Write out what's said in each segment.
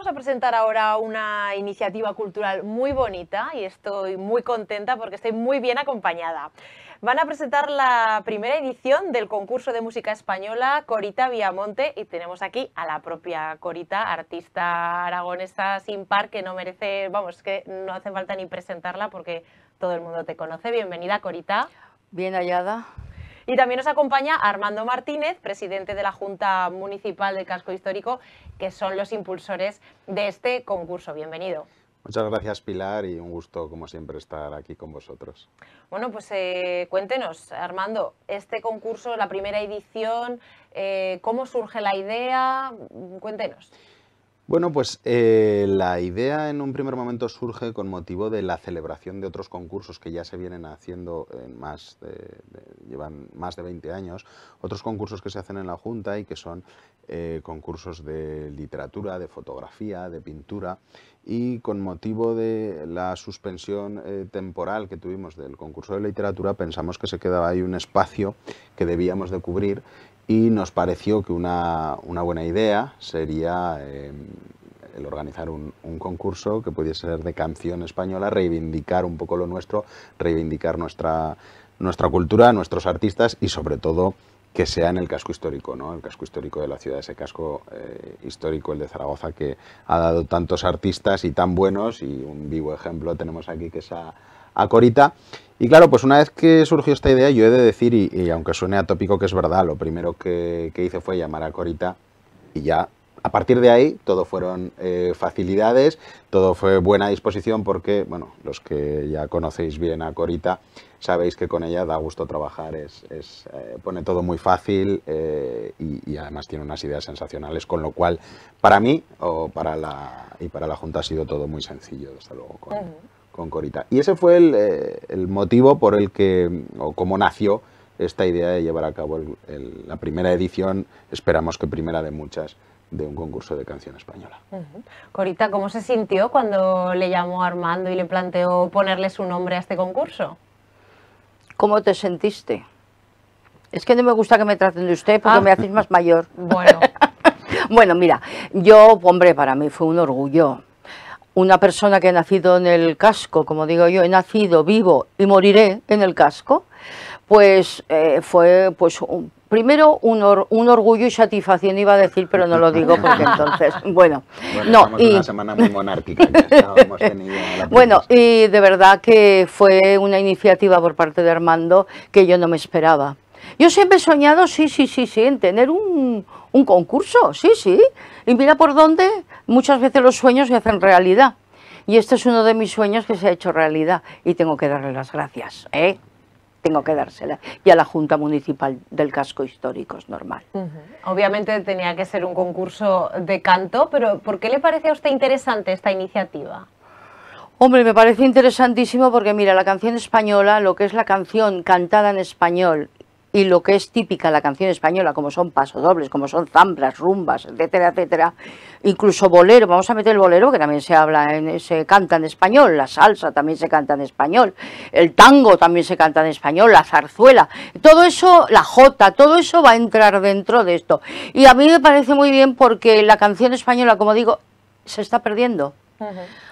vamos a presentar ahora una iniciativa cultural muy bonita y estoy muy contenta porque estoy muy bien acompañada. Van a presentar la primera edición del concurso de música española Corita Viamonte y tenemos aquí a la propia Corita, artista aragonesa sin par que no merece, vamos, que no hace falta ni presentarla porque todo el mundo te conoce. Bienvenida Corita. Bien hallada. Y también nos acompaña Armando Martínez, presidente de la Junta Municipal de Casco Histórico, que son los impulsores de este concurso. Bienvenido. Muchas gracias Pilar y un gusto como siempre estar aquí con vosotros. Bueno, pues eh, cuéntenos Armando, este concurso, la primera edición, eh, ¿cómo surge la idea? Cuéntenos. Bueno, pues eh, la idea en un primer momento surge con motivo de la celebración de otros concursos que ya se vienen haciendo en más de, llevan más de 20 años, otros concursos que se hacen en la Junta y que son eh, concursos de literatura, de fotografía, de pintura y con motivo de la suspensión eh, temporal que tuvimos del concurso de literatura pensamos que se quedaba ahí un espacio que debíamos de cubrir y nos pareció que una, una buena idea sería eh, el organizar un, un, concurso que pudiese ser de canción española, reivindicar un poco lo nuestro, reivindicar nuestra, nuestra cultura, nuestros artistas y sobre todo que sea en el casco histórico, ¿no? El casco histórico de la ciudad, ese casco eh, histórico, el de Zaragoza, que ha dado tantos artistas y tan buenos, y un vivo ejemplo tenemos aquí que es a, a Corita. Y claro, pues una vez que surgió esta idea, yo he de decir, y, aunque suene atópico que es verdad, lo primero que, hice fue llamar a Corita y ya. A partir de ahí, todo fueron eh, facilidades, todo fue buena disposición porque, bueno, los que ya conocéis bien a Corita, sabéis que con ella da gusto trabajar, es, es eh, pone todo muy fácil eh, y, además tiene unas ideas sensacionales, con lo cual para mí o para la, y para la Junta ha sido todo muy sencillo, desde luego. Y ese fue eh, el, motivo por el que, o cómo nació esta idea de llevar a cabo la primera edición, esperamos que primera de muchas, de un concurso de canción española. Corita, ¿cómo se sintió cuando le llamó Armando y le planteó ponerle su nombre a este concurso? ¿Cómo te sentiste? Es que no me gusta que me traten de usted porque ah. me haces más mayor. Bueno. bueno, mira, yo, hombre, para mí fue un orgullo una persona que ha nacido en el casco, como digo yo, he nacido vivo y moriré en el casco, pues eh, fue pues primero un, orgullo y satisfacción iba a decir, pero no lo digo porque entonces, bueno, no y una semana muy monárquica. bueno y de verdad que fue una iniciativa por parte de Armando que yo no me esperaba. Yo siempre he soñado, sí, sí, sí, sí, en tener un, concurso, sí, sí. Y mira por dónde muchas veces los sueños se hacen realidad. Y este es uno de mis sueños que se ha hecho realidad y tengo que darle las gracias, ¿eh? tengo que dársela. Y a la Junta Municipal del Casco Histórico es normal. Obviamente tenía que ser un concurso de canto, pero ¿por qué le parece a usted interesante esta iniciativa? Hombre, me parece interesantísimo porque mira, la canción española, lo que es la canción cantada en español y lo que es típica la canción española, como son pasodobles, como son zambras, rumbas, etcétera, etcétera, incluso bolero, vamos a meter el bolero que también se habla, en, se canta en español, la salsa también se canta en español, el tango también se canta en español, la zarzuela, todo eso, la jota, todo eso va a entrar dentro de esto. Y a mí me parece muy bien porque la canción española, como digo, se está perdiendo.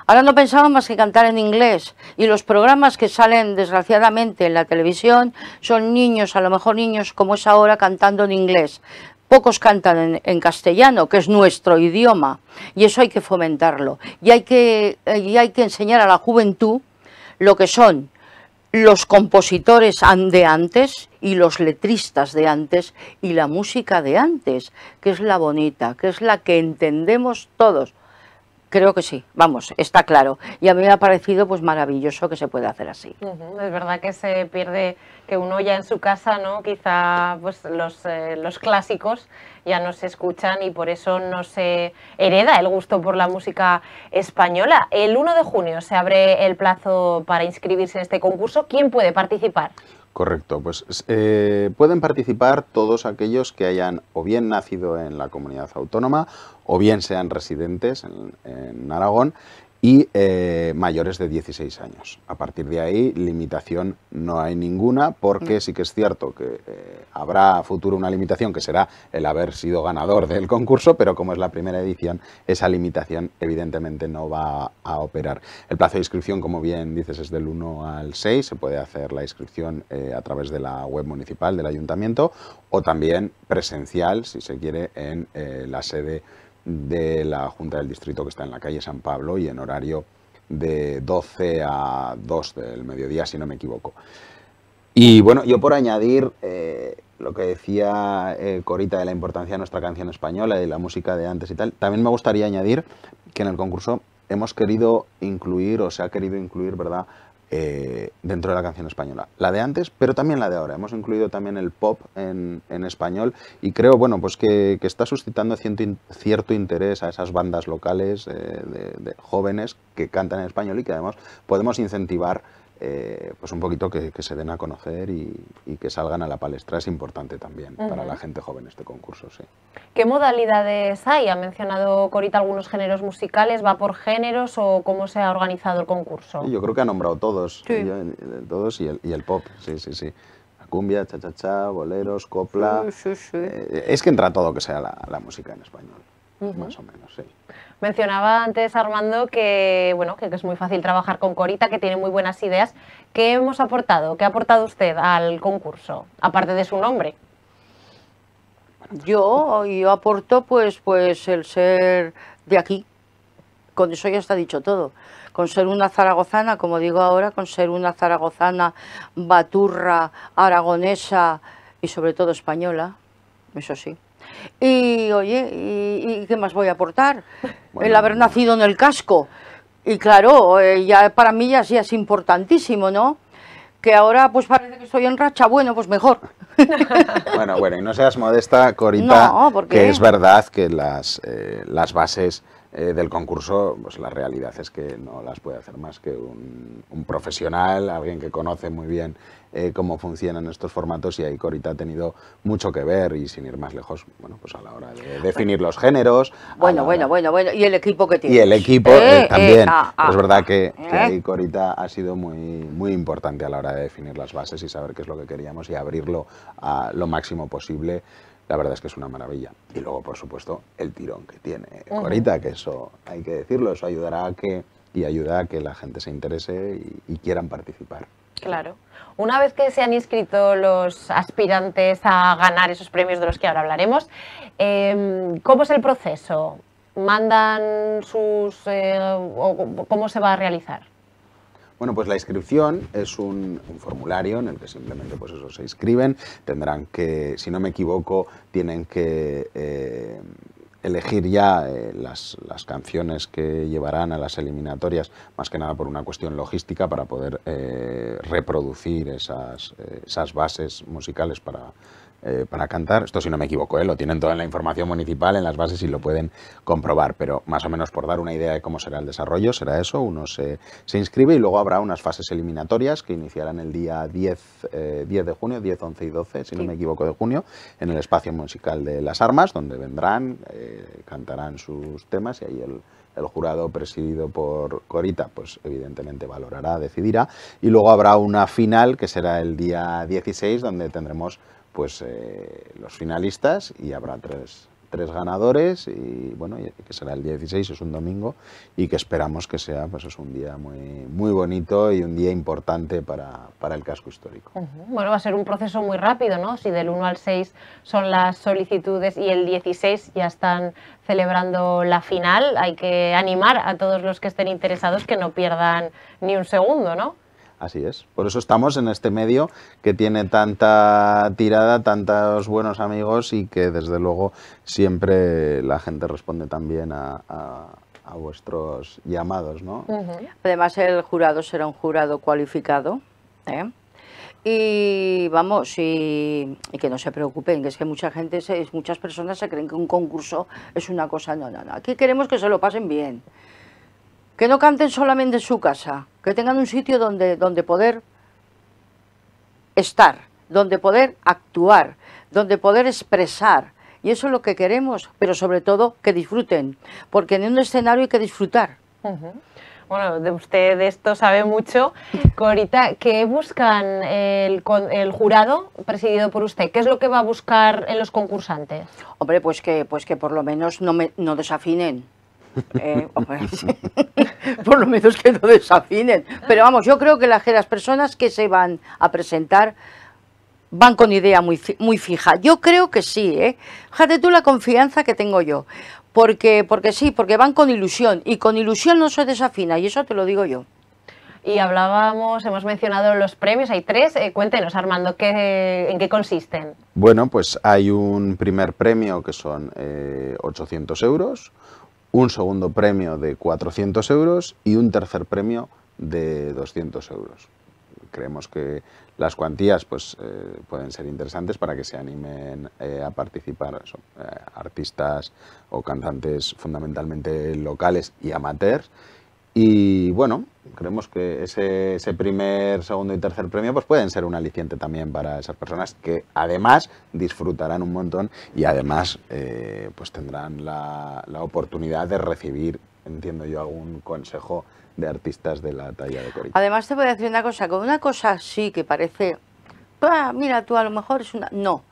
Ahora no pensaban más que cantar en inglés y los programas que salen desgraciadamente en la televisión son niños, a lo mejor niños como es ahora, cantando en inglés. Pocos cantan en, castellano, que es nuestro idioma, y eso hay que fomentarlo. Y hay que, y hay que enseñar a la juventud lo que son los compositores de antes y los letristas de antes y la música de antes, que es la bonita, que es la que entendemos todos. Creo que sí, vamos, está claro. Y a mí me ha parecido pues maravilloso que se pueda hacer así. Es verdad que se pierde, que uno ya en su casa, ¿no? Quizá pues los, eh, los clásicos ya no se escuchan y por eso no se hereda el gusto por la música española. El 1 de junio se abre el plazo para inscribirse en este concurso. ¿Quién puede participar? Correcto, pues eh, pueden participar todos aquellos que hayan o bien nacido en la comunidad autónoma o bien sean residentes en, en Aragón y eh, mayores de 16 años. A partir de ahí, limitación no hay ninguna, porque mm. sí que es cierto que eh, habrá a futuro una limitación que será el haber sido ganador del concurso, pero como es la primera edición, esa limitación evidentemente no va a operar. El plazo de inscripción, como bien dices, es del 1 al 6, se puede hacer la inscripción eh, a través de la web municipal del ayuntamiento o también presencial, si se quiere, en la sede de la Junta del Distrito que está en la calle San Pablo y en horario de 12 a 2 del mediodía, si no me equivoco. Y bueno, yo por añadir eh, lo que decía eh, Corita de la importancia de nuestra canción española y la música de antes y tal, también me gustaría añadir que en el concurso hemos querido incluir, o se ha querido incluir, ¿verdad?, eh, dentro de la canción española. La de antes, pero también la de ahora. Hemos incluido también el pop en, español y creo bueno, pues que, está suscitando cierto, interés a esas bandas locales eh, de jóvenes que cantan en español y que además podemos incentivar eh, pues un poquito que, se den a conocer y, que salgan a la palestra es importante también para la gente joven este concurso, sí. ¿Qué modalidades hay? Ha mencionado Corita algunos géneros musicales, ¿va por géneros o cómo se ha organizado el concurso? yo creo que ha nombrado todos, eh, todos y el, pop, sí, sí, sí la cumbia, cha-cha-cha, boleros, copla. Eh, es que entra todo que sea la música en español más o menos, sí. Mencionaba antes Armando que, bueno, que, es muy fácil trabajar con Corita, que tiene muy buenas ideas. ¿Qué hemos aportado? ¿Qué ha aportado usted al concurso? Aparte de su nombre. Yo, yo aporto pues, pues el ser de aquí. Con eso ya está dicho todo. Con ser una zaragozana, como digo ahora, con ser una zaragozana baturra, aragonesa y sobre todo española, eso sí. Y oye, ¿y, qué más voy a aportar? el haber nacido en el casco. Y claro, eh, ya para mí ya es importantísimo, ¿no? Que ahora pues parece que estoy en racha, bueno, pues mejor. bueno, bueno, y no seas modesta, Corita, que es verdad que las, eh, las bases eh, del concurso, pues la realidad es que no las puede hacer más que un, profesional, alguien que conoce muy bien eh, cómo funcionan estos formatos y ahí Corita ha tenido mucho que ver y sin ir más lejos, bueno, pues a la hora de definir los géneros. Bueno, bueno, bueno, bueno, y el equipo que tiene. Y el equipo también. es verdad que, Corita ha sido muy, muy importante a la hora de definir las bases y saber qué es lo que queríamos y abrirlo a lo máximo posible la verdad es que es una maravilla. Y luego, por supuesto, el tirón que tiene Corita, que eso hay que decirlo, eso ayudará a que, y ayuda a que la gente se interese y, quieran participar. Claro. Una vez que se han inscrito los aspirantes a ganar esos premios de los que ahora hablaremos, em, ¿cómo es el proceso? ¿Mandan sus... Eh, ¿Cómo se va a realizar? Bueno, pues la inscripción es un, formulario en el que simplemente pues eso, se inscriben, tendrán que, si no me equivoco, tienen que eh, elegir ya eh, las, canciones que llevarán a las eliminatorias, más que nada por una cuestión logística para poder eh, reproducir esas, esas bases musicales para eh, para cantar. Esto, si no me equivoco, eh, lo tienen toda en la información municipal, en las bases y lo pueden comprobar. Pero más o menos por dar una idea de cómo será el desarrollo, será eso. Uno se, inscribe y luego habrá unas fases eliminatorias que iniciarán el día 10, eh, de junio, 10, 11 y 12, si no me equivoco, de junio, en el espacio musical de Las Armas, donde vendrán, cantarán sus temas y ahí el, el jurado presidido por Corita, pues evidentemente valorará, decidirá. Y luego habrá una final que será el día 16, donde tendremos pues eh, los finalistas y habrá tres, tres ganadores y bueno, que será el 16, es un domingo y que esperamos que sea pues es un día muy, muy bonito y un día importante para, el casco histórico. Bueno, va a ser un proceso muy rápido, ¿no? Si del 1 al 6 son las solicitudes y el 16 ya están celebrando la final, hay que animar a todos los que estén interesados que no pierdan ni un segundo, ¿no? Así es. Por eso estamos en este medio que tiene tanta tirada, tantos buenos amigos y que desde luego siempre la gente responde también a, vuestros llamados, ¿no? Además el jurado será un jurado cualificado. ¿eh? Y vamos, y, que no se preocupen, que es que mucha gente, muchas personas se creen que un concurso es una cosa. No, no, no. Aquí queremos que se lo pasen bien. Que no canten solamente en su casa, que tengan un sitio donde, donde poder estar, donde poder actuar, donde poder expresar. Y eso es lo que queremos, pero sobre todo que disfruten, porque en un escenario hay que disfrutar. Bueno, de usted de esto sabe mucho. Corita, ¿qué buscan el, jurado presidido por usted? ¿Qué es lo que va a buscar en los concursantes? Hombre, pues que, pues que por lo menos no, me, no desafinen eh, eh. por lo menos que no desafinen. Pero vamos, yo creo que las, personas que se van a presentar van con idea muy, fija. Yo creo que sí, ¿eh? Fíjate tú la confianza que tengo yo. Porque, porque sí, porque van con ilusión. Y con ilusión no se desafina, y eso te lo digo yo. Y hablábamos, hemos mencionado los premios, hay tres. Eh, cuéntenos, Armando, ¿en qué consisten? Bueno, pues hay un primer premio que son 800 euros un segundo premio de 400 euros y un tercer premio de 200 euros. Creemos que las cuantías pues, eh, pueden ser interesantes para que se animen eh, a participar eh, artistas o cantantes fundamentalmente locales y amateurs y bueno, creemos que ese, ese, primer, segundo y tercer premio pues pueden ser un aliciente también para esas personas que además disfrutarán un montón y además eh, pues tendrán la, la oportunidad de recibir, entiendo yo, algún consejo de artistas de la talla de Corita. Además te voy a decir una cosa, con una cosa así que parece, mira tú a lo mejor es una... No,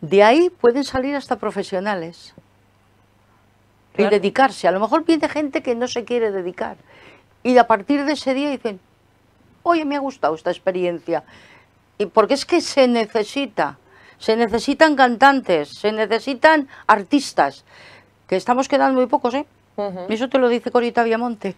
de ahí pueden salir hasta profesionales y dedicarse. A lo mejor pide gente que no se quiere dedicar. Y a partir de ese día dicen, oye, me ha gustado esta experiencia. Y porque es que se necesita, se necesitan cantantes, se necesitan artistas, que estamos quedando muy pocos, ¿eh? Eso te lo dice Corita Viamonte.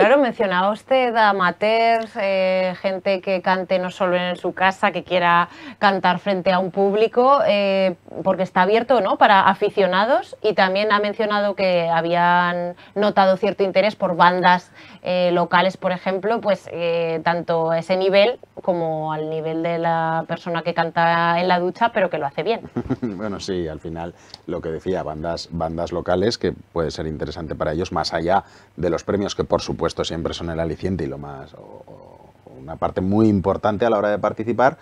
Claro, mencionaba usted a amateurs, eh, gente que cante no solo en su casa, que quiera cantar frente a un público, eh, porque está abierto ¿no? para aficionados y también ha mencionado que habían notado cierto interés por bandas eh, locales, por ejemplo, pues tanto a ese nivel como al nivel de la persona que canta en la ducha, pero que lo hace bien. bueno, sí, al final lo que decía, bandas, bandas locales que puede ser interesante para ellos, más allá de los premios que por supuesto esto siempre son el aliciente y lo más, una parte muy importante a la hora de participar,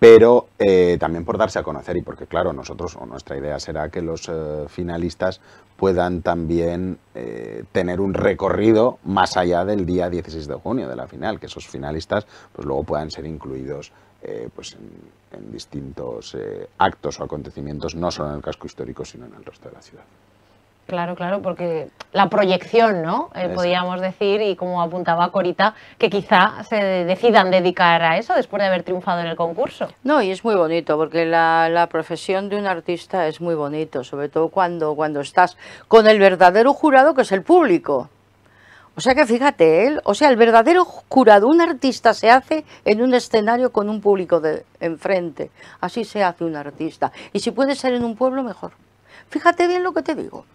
pero eh, también por darse a conocer y porque, claro, nosotros o nuestra idea será que los eh, finalistas puedan también eh, tener un recorrido más allá del día 16 de junio de la final, que esos finalistas pues luego puedan ser incluidos pues en distintos actos o acontecimientos, no solo en el casco histórico, sino en el resto de la ciudad. Claro, claro, porque la proyección, ¿no? Eh, podríamos decir, y como apuntaba Corita, que quizá se decidan dedicar a eso después de haber triunfado en el concurso. No, y es muy bonito, porque la, la profesión de un artista es muy bonito, sobre todo cuando, cuando estás con el verdadero jurado, que es el público. O sea que fíjate, él, o sea, el verdadero jurado, un artista se hace en un escenario con un público de enfrente. Así se hace un artista. Y si puede ser en un pueblo, mejor. Fíjate bien lo que te digo.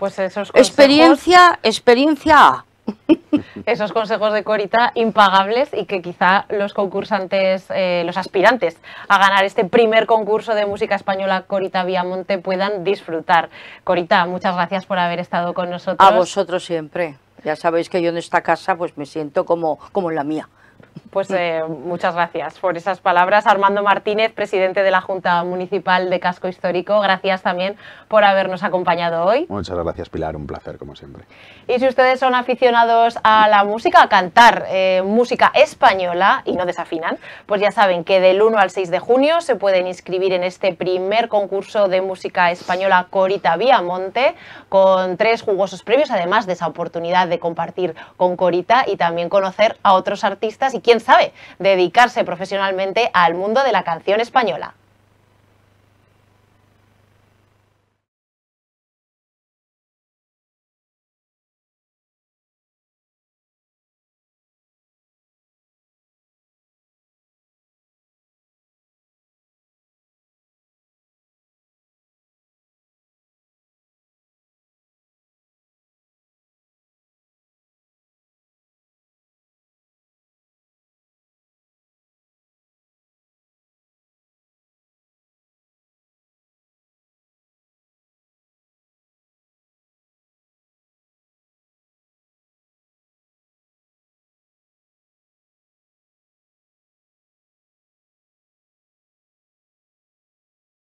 Pues esos consejos, experiencia, experiencia Esos consejos de Corita impagables y que quizá los concursantes, eh, los aspirantes a ganar este primer concurso de música española Corita Viamonte puedan disfrutar. Corita, muchas gracias por haber estado con nosotros. A vosotros siempre. Ya sabéis que yo en esta casa pues me siento como, como en la mía. Pues eh, muchas gracias por esas palabras. Armando Martínez, presidente de la Junta Municipal de Casco Histórico, gracias también por habernos acompañado hoy. Muchas gracias, Pilar. Un placer, como siempre. Y si ustedes son aficionados a la música, a cantar eh, música española y no desafinan, pues ya saben que del 1 al 6 de junio se pueden inscribir en este primer concurso de música española Corita Viamonte, con tres jugosos premios, además de esa oportunidad de compartir con Corita y también conocer a otros artistas y quién sabe, dedicarse profesionalmente al mundo de la canción española.